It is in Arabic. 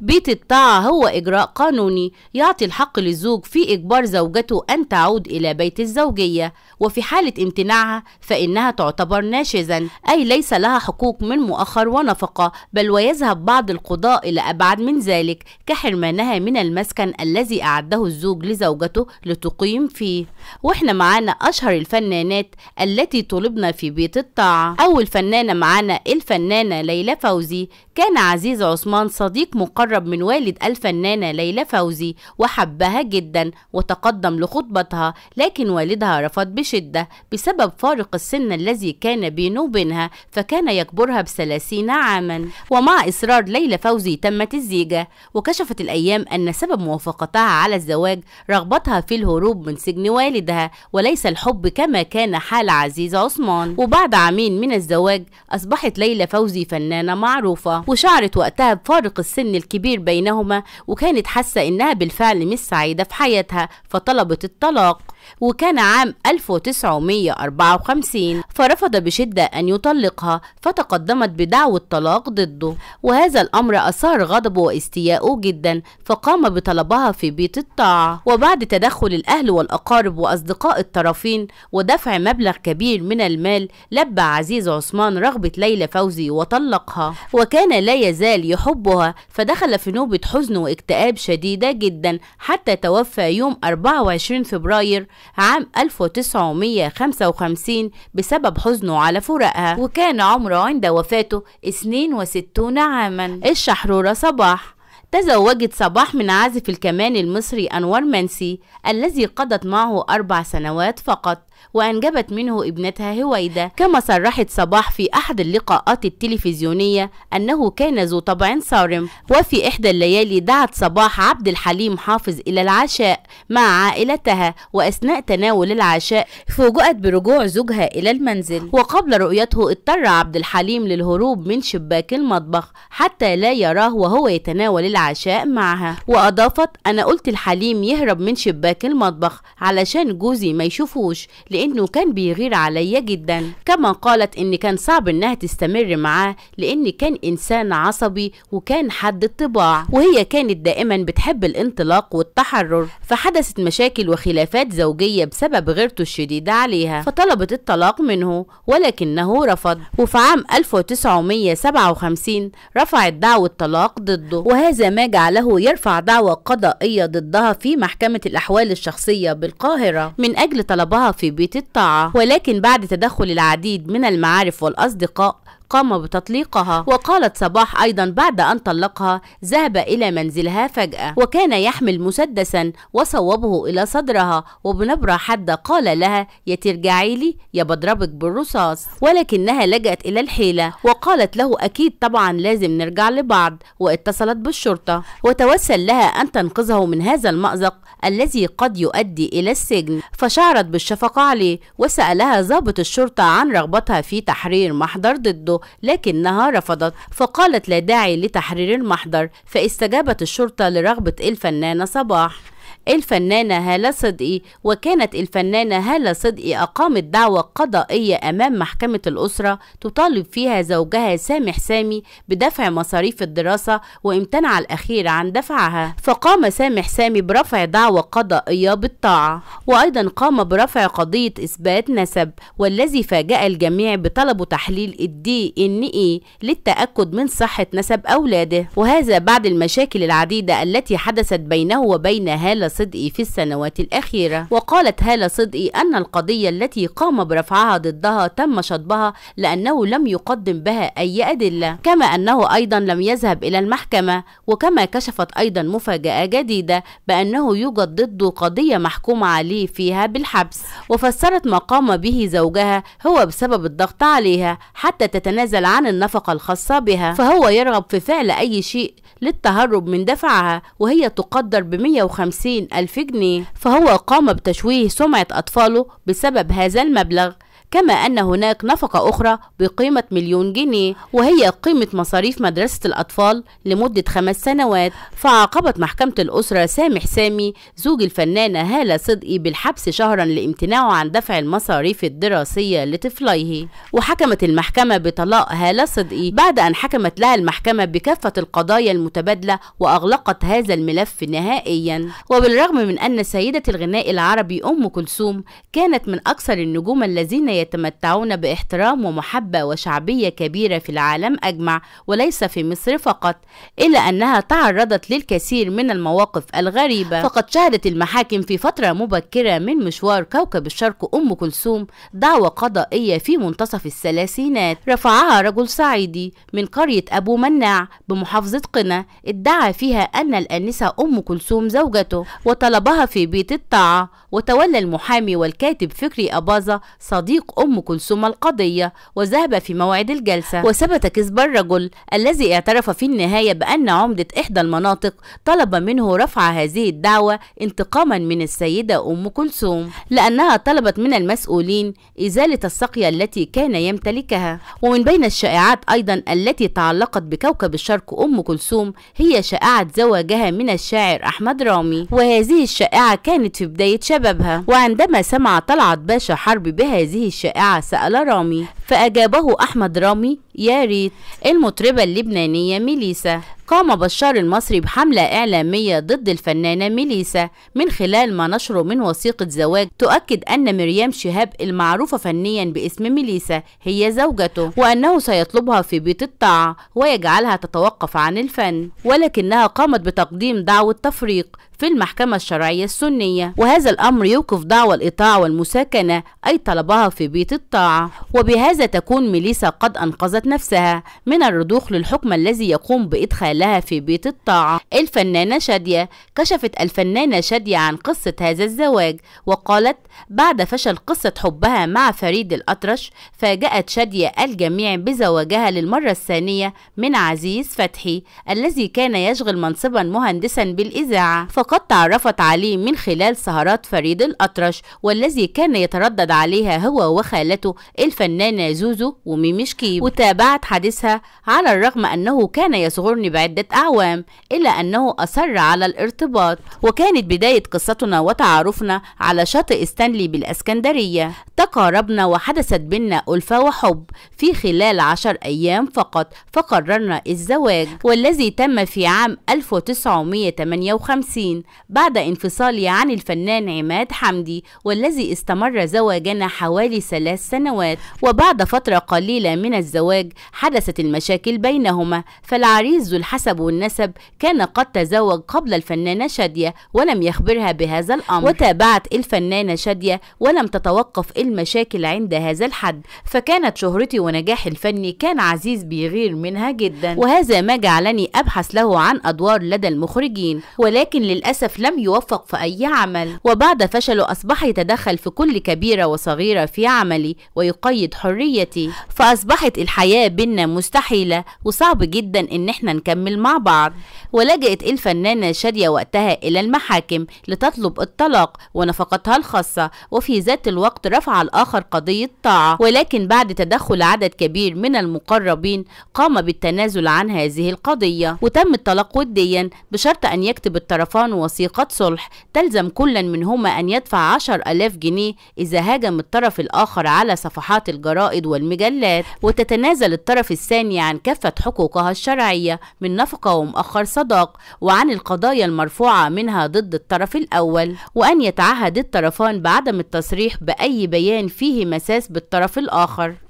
بيت الطاعة هو إجراء قانوني يعطي الحق للزوج في إجبار زوجته أن تعود إلى بيت الزوجية وفي حالة امتناعها فإنها تعتبر ناشزا أي ليس لها حقوق من مؤخر ونفقة بل ويذهب بعض القضاء إلى أبعد من ذلك كحرمانها من المسكن الذي أعده الزوج لزوجته لتقيم فيه وإحنا معانا أشهر الفنانات التي طلبنا في بيت الطاعة أول فنانة معانا الفنانة ليلى فوزي كان عزيز عثمان صديق مقرب تقرب من والد الفنانة ليلى فوزي وحبها جدا وتقدم لخطبتها لكن والدها رفض بشدة بسبب فارق السن الذي كان بينه وبينها فكان يكبرها بثلاثين عاما ومع إصرار ليلى فوزي تمت الزيجة وكشفت الأيام أن سبب موافقتها على الزواج رغبتها في الهروب من سجن والدها وليس الحب كما كان حال عزيز عثمان وبعد عامين من الزواج أصبحت ليلى فوزي فنانة معروفة وشعرت وقتها بفارق السن الكبير كبير بينهما وكانت حاسة إنها بالفعل مش سعيدة في حياتها فطلبت الطلاق وكان عام 1954 فرفض بشدة أن يطلقها فتقدمت بدعوى الطلاق ضده وهذا الأمر أثار غضبه واستياءه جدا فقام بطلبها في بيت الطاعة وبعد تدخل الأهل والأقارب وأصدقاء الطرفين ودفع مبلغ كبير من المال لبى عزيز عثمان رغبة ليلى فوزي وطلقها وكان لا يزال يحبها فدخل في نوبة حزن واكتئاب شديدة جدا حتى توفى يوم 24 فبراير عام 1955 بسبب حزنه على فراقها وكان عمره عند وفاته 62 عاما الشحرورة صباح تزوجت صباح من عازف الكمان المصري أنور منسي الذي قضت معه أربع سنوات فقط وأنجبت منه ابنتها هويدة كما صرحت صباح في أحد اللقاءات التلفزيونية أنه كان ذو طبع صارم وفي إحدى الليالي دعت صباح عبد الحليم حافظ إلى العشاء مع عائلتها وأثناء تناول العشاء فوجئت برجوع زوجها إلى المنزل وقبل رؤيته اضطر عبد الحليم للهروب من شباك المطبخ حتى لا يراه وهو يتناول العشاء معها وأضافت أنا قلت الحليم يهرب من شباك المطبخ علشان جوزي ما يشوفوش لأنه كان بيغير عليا جدا كما قالت إن كان صعب إنها تستمر معاه لأن كان إنسان عصبي وكان حد الطباع وهي كانت دائما بتحب الانطلاق والتحرر فحدثت مشاكل وخلافات زوجية بسبب غيرته الشديدة عليها فطلبت الطلاق منه ولكنه رفض وفي عام 1957 رفعت دعوة طلاق ضده وهذا ما جعله يرفع دعوة قضائية ضدها في محكمة الأحوال الشخصية بالقاهرة من أجل طلبها في بيت الطاعة ولكن بعد تدخل العديد من المعارف والأصدقاء قام بتطليقها وقالت صباح أيضا بعد أن طلقها ذهب إلى منزلها فجأة وكان يحمل مسدسا وصوبه إلى صدرها وبنبرة حادة قال لها يا ترجعي لي يا بضربك بالرصاص ولكنها لجأت إلى الحيلة وقالت له أكيد طبعا لازم نرجع لبعض واتصلت بالشرطة وتوسل لها أن تنقذه من هذا المأزق الذي قد يؤدي إلى السجن فشعرت بالشفقة عليه وسألها ضابط الشرطة عن رغبتها في تحرير محضر ضده لكنها رفضت فقالت لا داعي لتحرير المحضر فاستجابت الشرطة لرغبة الفنانة صباح الفنانة هالة صدقي وكانت الفنانة هالة صدقي أقامت دعوة قضائية أمام محكمة الأسرة تطالب فيها زوجها سامح سامي بدفع مصاريف الدراسة وامتنع الأخير عن دفعها فقام سامح سامي برفع دعوة قضائية بالطاعة وأيضا قام برفع قضية إثبات نسب والذي فاجأ الجميع بطلب تحليل الدي إن إي للتأكد من صحة نسب أولاده وهذا بعد المشاكل العديدة التي حدثت بينه وبين هالة صدقي في السنوات الأخيرة وقالت هالة صدقي أن القضية التي قام برفعها ضدها تم شطبها لأنه لم يقدم بها أي أدلة كما أنه أيضا لم يذهب إلى المحكمة وكما كشفت أيضا مفاجأة جديدة بأنه يوجد ضده قضية محكوم عليه فيها بالحبس وفسرت ما قام به زوجها هو بسبب الضغط عليها حتى تتنازل عن النفقة الخاصة بها فهو يرغب في فعل أي شيء للتهرب من دفعها وهي تقدر ب 150 ألف جنيه فهو قام بتشويه سمعة أطفاله بسبب هذا المبلغ كما أن هناك نفقة أخرى بقيمة مليون جنيه وهي قيمة مصاريف مدرسة الأطفال لمدة خمس سنوات فعاقبت محكمة الأسرة سامح سامي زوج الفنانة هالة صدقي بالحبس شهرا لامتناعه عن دفع المصاريف الدراسية لطفليه وحكمت المحكمة بطلاق هالة صدقي بعد أن حكمت لها المحكمة بكافة القضايا المتبادلة وأغلقت هذا الملف نهائيا وبالرغم من أن سيدة الغناء العربي أم كلثوم كانت من أكثر النجوم الذين يتمتعون باحترام ومحبة وشعبية كبيرة في العالم أجمع وليس في مصر فقط إلا أنها تعرضت للكثير من المواقف الغريبة فقد شهدت المحاكم في فترة مبكرة من مشوار كوكب الشرق أم كلثوم دعوى قضائية في منتصف الثلاثينات رفعها رجل صعيدي من قرية أبو مناع بمحافظة قنا ادعى فيها أن الأنسة أم كلثوم زوجته وطلبها في بيت الطاعة وتولى المحامي والكاتب فكري أباظة صديق تطبيق أم كلثوم القضية وذهب في موعد الجلسة وثبت كذب الرجل الذي اعترف في النهاية بأن عمدة إحدى المناطق طلب منه رفع هذه الدعوة انتقاما من السيدة أم كلثوم لأنها طلبت من المسؤولين إزالة السقية التي كان يمتلكها ومن بين الشائعات أيضا التي تعلقت بكوكب الشرق أم كلثوم هي شائعة زواجها من الشاعر أحمد رامي وهذه الشائعة كانت في بداية شبابها وعندما سمع طلعت باشا حرب بهذه الشائعة سأل رامي فأجابه أحمد رامي يا ريت المطربة اللبنانية ميليسا قام بشار المصري بحملة إعلامية ضد الفنانة ميليسا من خلال ما نشره من وثيقة زواج تؤكد أن مريم شهاب المعروفة فنيا باسم ميليسا هي زوجته وأنه سيطلبها في بيت الطاعة ويجعلها تتوقف عن الفن ولكنها قامت بتقديم دعوة تفريق في المحكمة الشرعية السنية وهذا الأمر يوقف دعوى الإطاعة والمساكنة أي طلبها في بيت الطاعة وبهذا تكون ميليسا قد أنقذت الذات نفسها من الرضوخ للحكم الذي يقوم بإدخالها في بيت الطاعة الفنانة شادية كشفت الفنانة شادية عن قصة هذا الزواج وقالت بعد فشل قصة حبها مع فريد الأطرش فاجأت شادية الجميع بزواجها للمرة الثانية من عزيز فتحي الذي كان يشغل منصبا مهندسا بالإذاعة فقد تعرفت عليه من خلال سهرات فريد الأطرش والذي كان يتردد عليها هو وخالته الفنانة زوزو وميمي شكيب وتابع بعد حادثها على الرغم أنه كان يصغرني بعدة أعوام إلا أنه أصر على الارتباط وكانت بداية قصتنا وتعارفنا على شاطئ ستانلي بالأسكندرية تقاربنا وحدثت بينا ألفة وحب في خلال عشر أيام فقط فقررنا الزواج والذي تم في عام 1958 بعد انفصالي عن الفنان عماد حمدي والذي استمر زواجنا حوالي ثلاث سنوات وبعد فترة قليلة من الزواج الزواج حدثت المشاكل بينهما فالعريس ذو الحسب والنسب كان قد تزوج قبل الفنانة شادية ولم يخبرها بهذا الأمر وتابعت الفنانة شادية ولم تتوقف المشاكل عند هذا الحد فكانت شهرتي ونجاحي الفني كان عزيز بيغير منها جدا وهذا ما جعلني أبحث له عن أدوار لدى المخرجين ولكن للأسف لم يوفق في أي عمل وبعد فشله أصبح يتدخل في كل كبيرة وصغيرة في عملي ويقيد حريتي فأصبحت الحياة الحياة بينا مستحيلة وصعب جدا إن إحنا نكمل مع بعض ولجأت الفنانة شادية وقتها إلى المحاكم لتطلب الطلاق ونفقتها الخاصة وفي ذات الوقت رفع الآخر قضية طاعة ولكن بعد تدخل عدد كبير من المقربين قام بالتنازل عن هذه القضية وتم الطلاق وديا بشرط أن يكتب الطرفان وثيقة صلح تلزم كلا منهما أن يدفع 10000 جنيه إذا هاجم الطرف الآخر على صفحات الجرائد والمجلات وتتنازل تنزل الطرف الثاني عن كافة حقوقها الشرعية من نفقة ومؤخر صداق وعن القضايا المرفوعة منها ضد الطرف الأول وأن يتعهد الطرفان بعدم التصريح بأي بيان فيه مساس بالطرف الآخر